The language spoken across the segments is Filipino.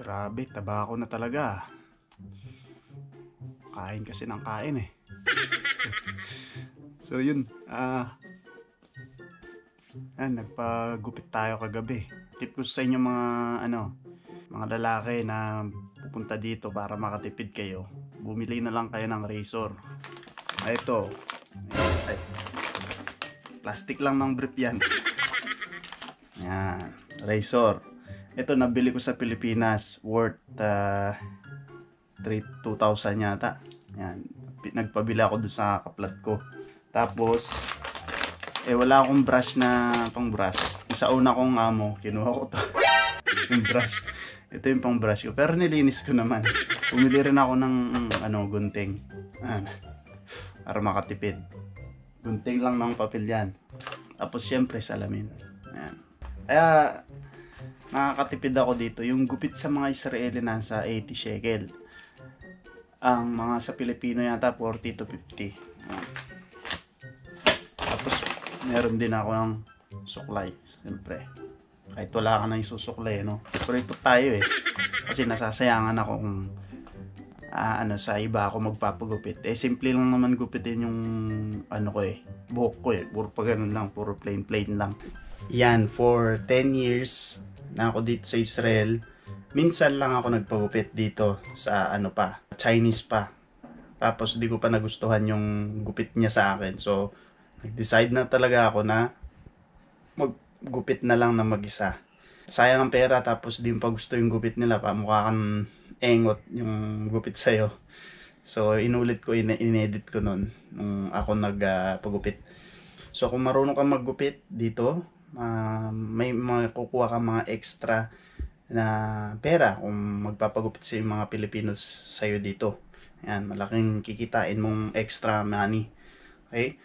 Grabe, tabako na talaga. Kain kasi ng kain eh. so yun, ah... Uh, Ah, nagpagupit tayo kagabi. Tip ko sa inyo mga ano, mga lalaki na pupunta dito para makatipid kayo. Bumili na lang kayo ng razor. Ah, ito. Ayan. Ay. Plastic lang ng brief yan. Yan. Razor. Ito nabili ko sa Pilipinas. Worth uh, 3, 2,000 yata. Yan. Nagpabila ako dun sa kaplat ko. Tapos, eh wala akong brush na pang brush. Isa una kong amo. Kinuha ko to. yung brush. Ito yung pang brush ko. Pero nilinis ko naman. Pumili rin ako ng ano, gunting. para makatipid. Gunting lang ng papel yan. Tapos syempre salamin. Ayan. Kaya nakakatipid ako dito. Yung gupit sa mga Israeli nasa 80 shekel. Ang mga sa Pilipino yata 40 to 50. Ayan. Tapos meron din ako ng suklay. Siyempre. Kahit wala ka nang isusuklay, no? Pero ito tayo eh. Kasi nasasayangan ako kung uh, ano sa iba ako magpapagupit. Eh simple lang naman gupitin yung ano ko eh, buhok ko eh. Puro pa ganun lang, puro plain plain lang. Yan for 10 years na ako dito sa Israel. Minsan lang ako nagpagupit dito sa ano pa, Chinese pa. Tapos di ko pa nagustuhan yung gupit niya sa akin. So nag-decide na talaga ako na maggupit na lang na mag-isa. Sayang ang pera tapos di mo pa gusto yung gupit nila pa mukha kang engot yung gupit sa'yo. So, inulit ko, in- inedit ko nun nung ako nagpagupit. Ah, uh, so, kung marunong kang maggupit dito, uh, may makukuha kang mga extra na pera kung magpapagupit sa mga Pilipinos sa'yo dito. Ayan, malaking kikitain mong extra money. Okay?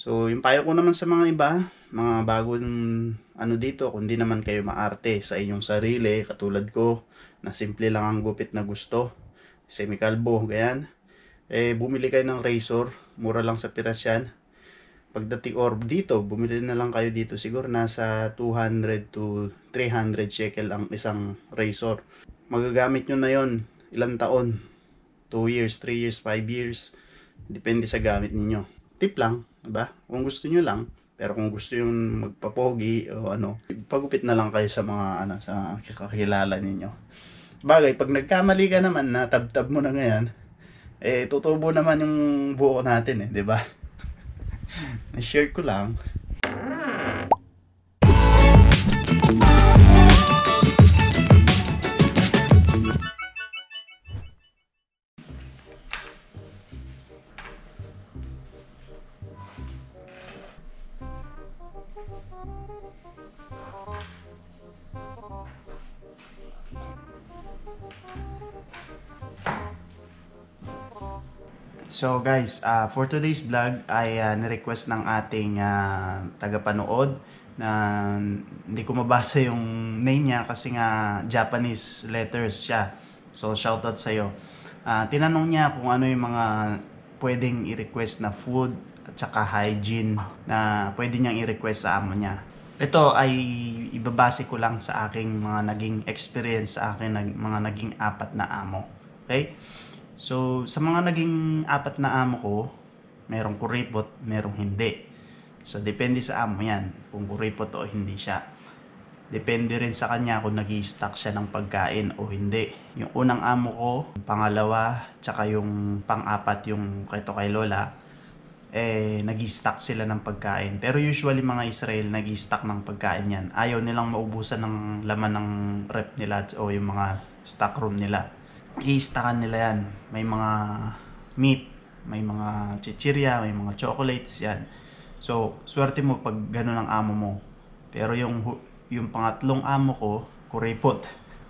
So, yung payo ko naman sa mga iba, mga bagong ano dito, kundi naman kayo maarte sa inyong sarili, katulad ko, na simple lang ang gupit na gusto, semi-kalbo, ganyan, eh, bumili kayo ng razor, mura lang sa piras yan. Pagdating or dito, bumili na lang kayo dito, siguro nasa 200 to 300 shekel ang isang razor. Magagamit nyo na yon ilang taon, 2 years, 3 years, 5 years, depende sa gamit ninyo tip lang, 'di ba? Kung gusto niyo lang, pero kung gusto yung magpapogi o ano, pagupit na lang kayo sa mga ano sa kakilala ninyo. Bagay, pag nagkamali ka naman na tabtab mo na ngayon, eh tutubo naman yung buhok natin eh, 'di ba? Na-share ko lang. So guys, uh, for today's vlog ay uh, ni-request ng ating uh, tagapanood na hindi ko mabasa yung name niya kasi nga Japanese letters siya. So shoutout sa sa'yo. Uh, tinanong niya kung ano yung mga pwedeng i-request na food at saka hygiene na pwede niyang i-request sa amo niya. Ito ay ibabase ko lang sa aking mga naging experience sa akin, mga naging apat na amo. Okay? So, sa mga naging apat na amo ko, merong kuripot, merong hindi. So, depende sa amo yan, kung kuripot o hindi siya. Depende rin sa kanya kung nag stock siya ng pagkain o hindi. Yung unang amo ko, pangalawa, tsaka yung pang-apat yung kayto kay Lola, eh, nag stock sila ng pagkain. Pero usually mga Israel, nag stock ng pagkain yan. Ayaw nilang maubusan ng laman ng rep nila o yung mga stock room nila i-stockan nila yan. May mga meat, may mga chichirya, may mga chocolates, yan. So, swerte mo pag ganun ang amo mo. Pero yung, yung pangatlong amo ko, kuripot.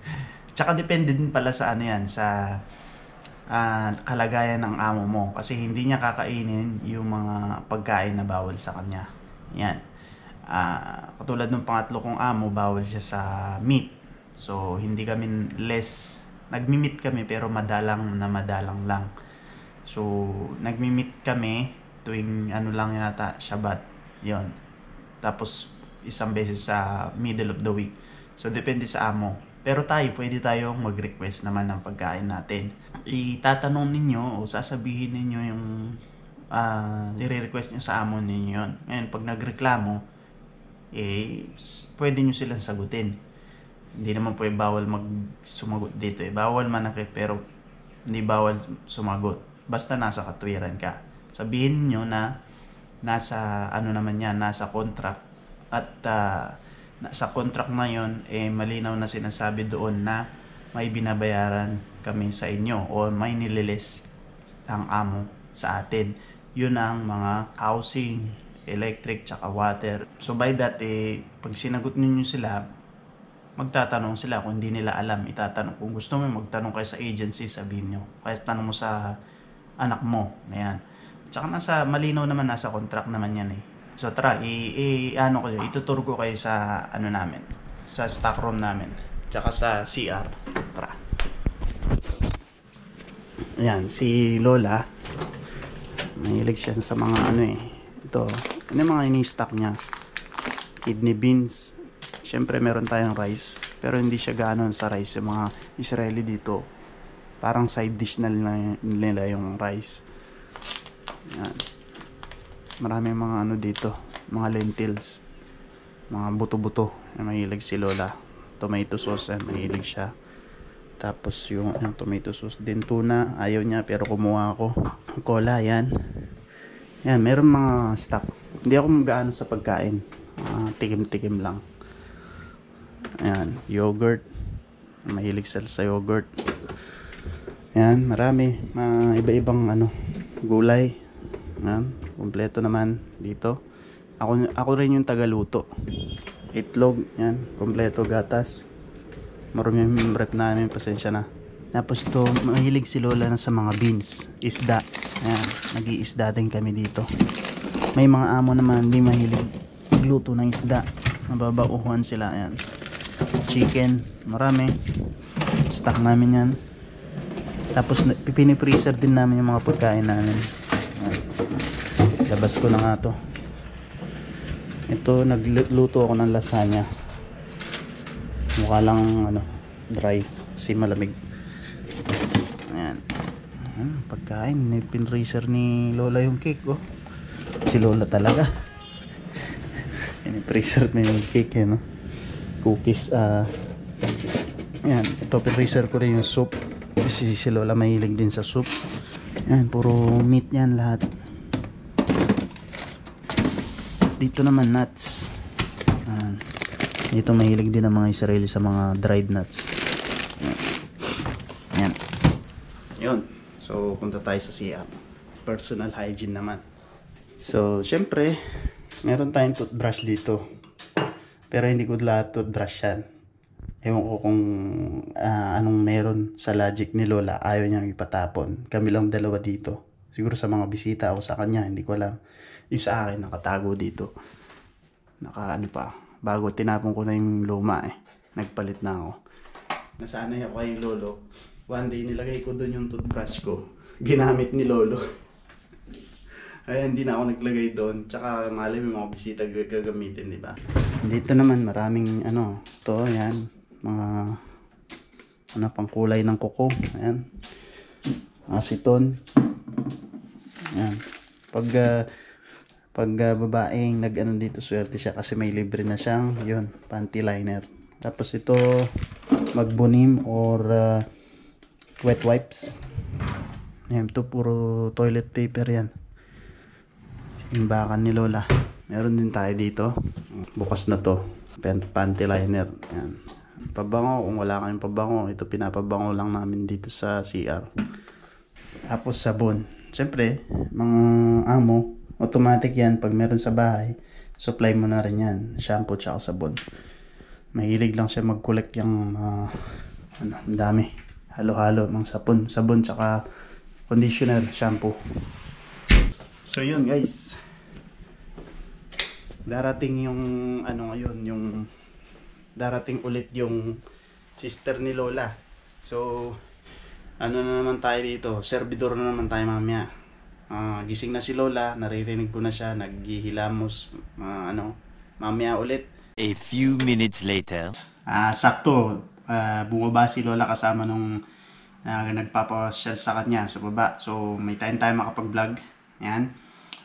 Tsaka depende din pala sa ano yan, sa uh, kalagayan ng amo mo. Kasi hindi niya kakainin yung mga pagkain na bawal sa kanya. Yan. Uh, katulad ng pangatlo kong amo, bawal siya sa meat. So, hindi kami less nagmi-meet kami pero madalang na madalang lang. So, nagmi-meet kami tuwing ano lang yata, Shabbat. yon Tapos, isang beses sa middle of the week. So, depende sa amo. Pero tayo, pwede tayong mag-request naman ng pagkain natin. Itatanong ninyo o sasabihin ninyo yung uh, ah, i-request nyo sa amo ninyo yun. Ngayon, pag nagreklamo, eh, pwede nyo silang sagutin hindi naman po eh, bawal mag sumagot dito eh. Bawal manakit pero hindi bawal sumagot. Basta nasa katwiran ka. Sabihin nyo na nasa ano naman yan, nasa contract at uh, sa contract na yon eh malinaw na sinasabi doon na may binabayaran kami sa inyo o may nililis ang amo sa atin. Yun ang mga housing, electric, tsaka water. So by that, eh, pag sinagot ninyo sila, magtatanong sila kung hindi nila alam, itatanong. Kung gusto mo magtanong kay sa agency, sabihin nyo. Kaya tanong mo sa anak mo. Ayan. Tsaka nasa malinaw naman nasa contract naman yan eh. So tara, i, i ano ko ituturo ko kayo sa ano namin, sa stock room namin, tsaka sa CR. Tara. Ayan, si Lola, mahilig siya sa mga ano eh. Ito, ano yung mga ini-stock niya? Kidney beans, Siyempre meron tayong rice, pero hindi siya ganon sa rice yung mga Israeli dito. Parang side dish na nila yung rice. Yan. Maraming mga ano dito, mga lentils, mga buto-buto. Mahilig si Lola. Tomato sauce, mahilig siya. Tapos yung, yung tomato sauce din tuna, ayaw niya pero kumuha ako. Cola yan. Yan, meron mga stock. Hindi ako gaano sa pagkain. Uh, tikim-tikim lang. Ayan, yogurt. Mahilig sila sa yogurt. Ayan, marami. Uh, iba-ibang ano, gulay. Ayan, kumpleto naman dito. Ako, ako rin yung tagaluto. Itlog, ayan, kumpleto gatas. Marami yung rep namin, pasensya na. Tapos to, mahilig si Lola na sa mga beans, isda. Ayan, nag-iisda din kami dito. May mga amo naman, hindi mahilig magluto ng isda. Nababauhan sila, ayan chicken marami stock namin yan tapos pinifreezer din namin yung mga pagkain namin labas ko na nga to ito nagluto ako ng lasagna mukha lang ano dry kasi malamig ayan ayan pagkain pinfreezer ni lola yung cake oh si lola talaga pinifreezer na yung cake eh no cookies. Uh, yan, ito freezer ko rin yung soup. Kasi si Lola mahilig din sa soup. Yan, puro meat yan lahat. Dito naman nuts. Yan. Dito mahilig din ang mga Israeli sa mga dried nuts. Yan. Yan. Yun. So, punta tayo sa CR. Personal hygiene naman. So, syempre, meron tayong toothbrush dito pero hindi ko lahat toothbrush yan. Ewan ko kung uh, anong meron sa logic ni Lola. Ayaw niyang ipatapon. Kami lang dalawa dito. Siguro sa mga bisita o sa kanya, hindi ko alam. Yung sa akin, nakatago dito. Naka ano pa, bago tinapon ko na yung luma eh. Nagpalit na ako. Nasanay ako kay Lolo. One day nilagay ko doon yung toothbrush ko. Ginamit ni Lolo. Ay, hindi na ako naglagay doon. Tsaka malay may mga bisita gagamitin, di ba? dito naman maraming ano to yan mga ano pang kulay ng kuko ayan aceton ayan pag uh, pag uh, babaeng nag ano dito swerte siya kasi may libre na siyang yun panty liner tapos ito magbunim or uh, wet wipes yan to puro toilet paper yan simbakan ni lola Meron din tayo dito. Bukas na to. Panty liner. Yan. Pabango, kung wala kayong pabango, ito pinapabango lang namin dito sa CR. Tapos sabon. Siyempre, mga amo, automatic yan. Pag meron sa bahay, supply mo na rin yan. Shampoo tsaka sabon. Mahilig lang siya mag-collect yung uh, ano, ang dami. Halo-halo, mga sabon sabon tsaka conditioner, shampoo. So yun guys darating yung ano ngayon yung darating ulit yung sister ni Lola so ano na naman tayo dito servidor na naman tayo mamaya uh, gising na si Lola naririnig ko na siya naghihilamos uh, ano mamaya ulit a few minutes later ah uh, sakto uh, bumaba si Lola kasama nung uh, ah, nagpapasyal sa kanya sa baba so may time tayo makapag vlog yan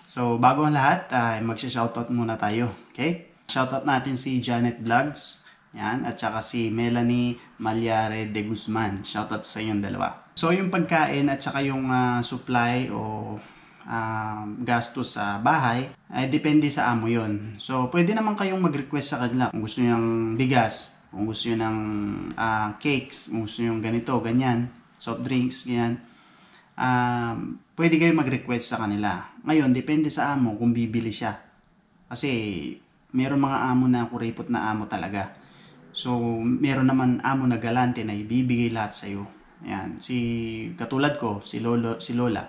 So, bago ang lahat, uh, mag shoutout muna tayo. Okay? Shoutout natin si Janet Vlogs. Yan. At saka si Melanie Malyare de Guzman. Shoutout sa inyong dalawa. So, yung pagkain at saka yung uh, supply o uh, gastos sa bahay, ay depende sa amo yon. So, pwede naman kayong mag-request sa kanila kung gusto nyo ng bigas, kung gusto nyo ng uh, ah, cakes, kung gusto nyo ng ganito, ganyan, soft drinks, ganyan um, pwede kayo mag-request sa kanila. Ngayon, depende sa amo kung bibili siya. Kasi, meron mga amo na kuripot na amo talaga. So, meron naman amo na galante na ibibigay lahat sa iyo. Ayan. Si, katulad ko, si, Lolo, si Lola,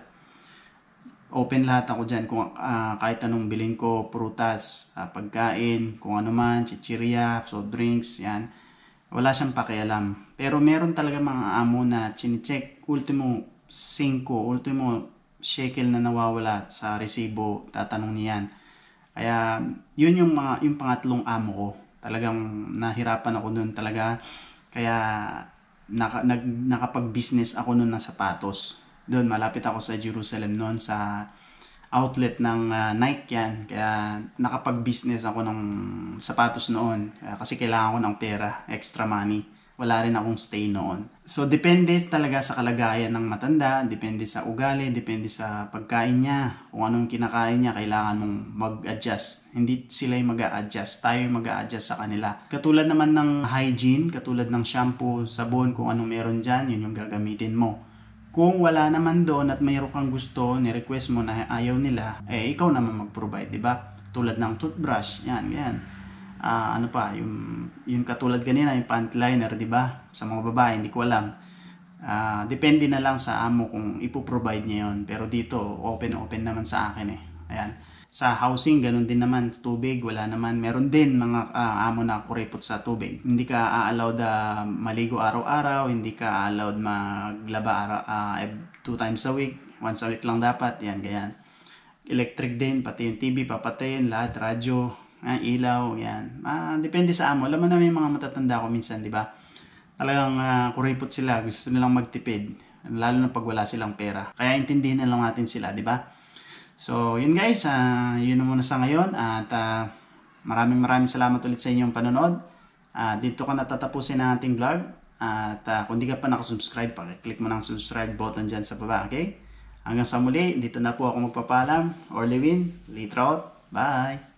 open lahat ako dyan. Kung, uh, kahit anong bilhin ko, prutas, uh, pagkain, kung ano man, chichirya, soft drinks, yan. Wala siyang pakialam. Pero meron talaga mga amo na chinecheck, ultimo, ultimo shekel na nawawala sa resibo, tatanong niyan. Kaya yun yung mga yung pangatlong amo ko. Talagang nahirapan ako noon talaga. Kaya naka, nag, nakapag-business ako noon ng sapatos. Doon malapit ako sa Jerusalem noon sa outlet ng uh, Nike yan. Kaya nakapag-business ako ng sapatos noon. kasi kailangan ko ng pera, extra money wala rin akong stay noon. So, depende talaga sa kalagayan ng matanda, depende sa ugali, depende sa pagkain niya, kung anong kinakain niya, kailangan mong mag-adjust. Hindi sila yung mag adjust tayo yung mag adjust sa kanila. Katulad naman ng hygiene, katulad ng shampoo, sabon, kung anong meron dyan, yun yung gagamitin mo. Kung wala naman doon at mayroon kang gusto, ni-request mo na ayaw nila, eh ikaw naman mag-provide, di ba? Tulad ng toothbrush, yan, yan uh, ano pa, yung, yung katulad kanina, yung pant liner, di ba? Sa mga babae, hindi ko alam. Uh, depende na lang sa amo kung ipoprovide niya yon Pero dito, open-open naman sa akin eh. Ayan. Sa housing, ganun din naman. Tubig, wala naman. Meron din mga uh, amo na kuripot sa tubig. Hindi ka allowed uh, maligo araw-araw. Hindi ka allowed maglaba araw, uh, eh, two times a week. Once a week lang dapat. Yan, ganyan. Electric din, pati yung TV, papatayin, lahat, radyo, ah, ilaw, yan. Ah, depende sa amo. Alam mo na may mga matatanda ko minsan, di ba? Talagang ah, kuripot sila, gusto nilang magtipid. Lalo na pag wala silang pera. Kaya intindihin na lang natin sila, di ba? So, yun guys, ah, yun na muna sa ngayon. At ah, maraming maraming salamat ulit sa inyong panonood. Ah, dito ko natataposin ang ating vlog. At ah, kung di ka pa nakasubscribe, pakiclick mo ang subscribe button dyan sa baba, okay? Hanggang sa muli, dito na po ako magpapalam. Orlewin, later out. Bye!